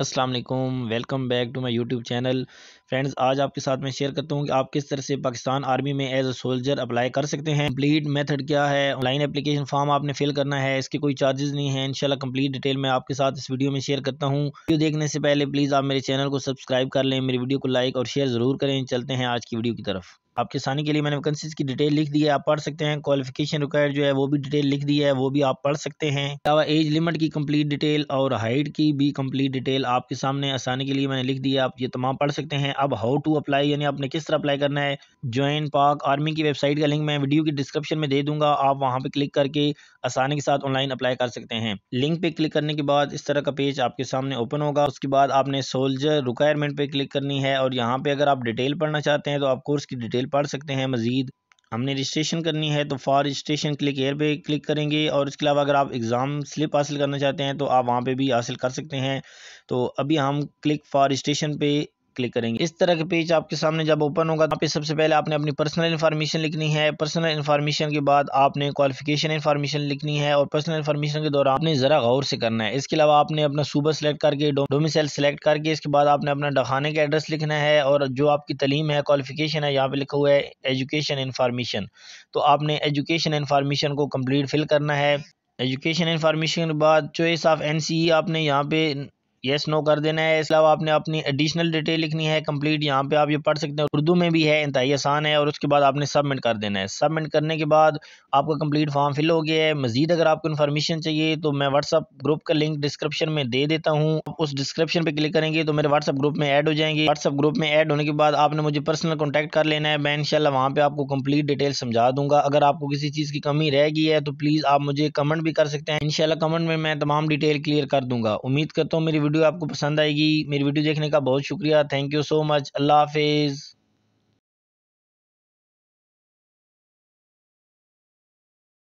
Aslam welcome back to my YouTube channel friends आज आपके साथ मैं शेयर करता हूँ कि आप किस तरह से पाकिस्तान आर्मी में एज अ सोल्जर अप्लाई कर सकते हैं कम्प्लीट मेथड क्या है ऑनलाइन एप्लीकेशन फॉर्म आपने फिल करना है इसके कोई चार्जेस नहीं है इनशाला कम्प्लीट डिटेल मैं आपके साथ इस वीडियो में शेयर करता हूँ वीडियो देखने से पहले प्लीज़ आप मेरे चैनल को सब्सक्राइब कर लें मेरी वीडियो को लाइक और शेयर ज़रूर करें चलते हैं आज की वीडियो की तरफ आपके सानी के लिए मैंने वैकेंसीज की डिटेल लिख दी है आप पढ़ सकते हैं क्वालिफिकेशन रिक्वायर्ड जो है वो भी डिटेल लिख दी है वो भी आप पढ़ सकते हैं अलावा एज लिमिट की कंप्लीट डिटेल और हाइट की भी कंप्लीट डिटेल आपके सामने आसानी के लिए मैंने लिख दी है आप ये तमाम पढ़ सकते हैं अब हाउ टू अप्लाई यानी आपने किस तरह अप्लाई करना है ज्वाइन पाक आर्मी की वेबसाइट का लिंक मैं वीडियो की डिस्क्रिप्शन में दे दूंगा आप वहाँ पर क्लिक करके आसानी के साथ ऑनलाइन अप्लाई कर सकते हैं लिंक पे क्लिक करने के बाद इस तरह का पेज आपके सामने ओपन होगा उसके बाद आपने सोल्जर रिक्वायरमेंट पे क्लिक करनी है और यहाँ पे अगर आप डिटेल पढ़ना चाहते हैं तो आप कोर्स की डिटेल डिटेल पढ़ सकते हैं मज़ीद हमने रजिस्ट्रेशन करनी है तो फॉर रजिस्ट्रेशन क्लिक एयर पे क्लिक करेंगे और इसके अलावा अगर आप एग्ज़ाम स्लिप हासिल करना चाहते हैं तो आप वहाँ पे भी हासिल कर सकते हैं तो अभी हम क्लिक फॉर रजिस्ट्रेशन पे क्लिक करेंगे इस तरह के पेज आपके सामने जब ओपन होगा यहाँ पे सबसे पहले आपने अपनी पर्सनल इन्फॉर्मेशन लिखनी है पर्सनल इन्फॉर्मेशन के बाद आपने क्वालिफिकेशन इन्फॉर्मेशन लिखनी है और पर्सनल इन्फॉर्मेशन के दौरान आपने ज़रा गौर से करना है इसके अलावा आपने अपना सुबह सेलेक्ट करके डोमिसल सेलेक्ट करके इसके बाद आपने अपना डखाने का एड्रेस लिखना है और जो आपकी तलीम है क्वालिफिकेशन है यहाँ पे लिखा हुआ है एजुकेशन इन्फॉर्मेशन तो आपने एजुकेशन इन्फॉर्मेशन को कम्प्लीट फिल करना है एजुकेशन इन्फॉर्मेशन के बाद चॉइस ऑफ एन सी आपने यहाँ पे येस नो कर देना है इसके अलावा आपने अपनी एडिशनल डिटेल लिखनी है कंप्लीट यहाँ पे आप ये पढ़ सकते हैं उर्दू में भी है इंतहाई आसान है और उसके बाद आपने सबमिट कर देना है सबमिट करने के बाद आपका कंप्लीट फॉर्म फिल हो गया है मजीद अगर आपको इन्फॉर्मेशन चाहिए तो मैं व्हाट्सअप ग्रुप का लिंक डिस्क्रिप्शन में दे देता हूँ उस डिस्क्रिप्शन पर क्लिक करेंगे तो मेरे व्हाट्सअप ग्रुप में ऐड हो जाएंगे व्हाट्सअप ग्रुप में ऐड होने के बाद आपने मुझे पर्सनल कॉन्टैक्ट कर लेना है मैं इनशाला वहाँ पर आपको कंप्लीट डिटेल समझा दूंगा अगर आपको किसी चीज़ की कमी रह गई है तो प्लीज़ आप मुझे कमेंट भी कर सकते हैं इनशाला कमेंट में मैं तमाम डिटेल क्लियर कर दूंगा उम्मीद करता हूँ मेरी वीडियो आपको पसंद आएगी मेरी वीडियो देखने का बहुत शुक्रिया थैंक यू सो मच अल्लाह हाफिज़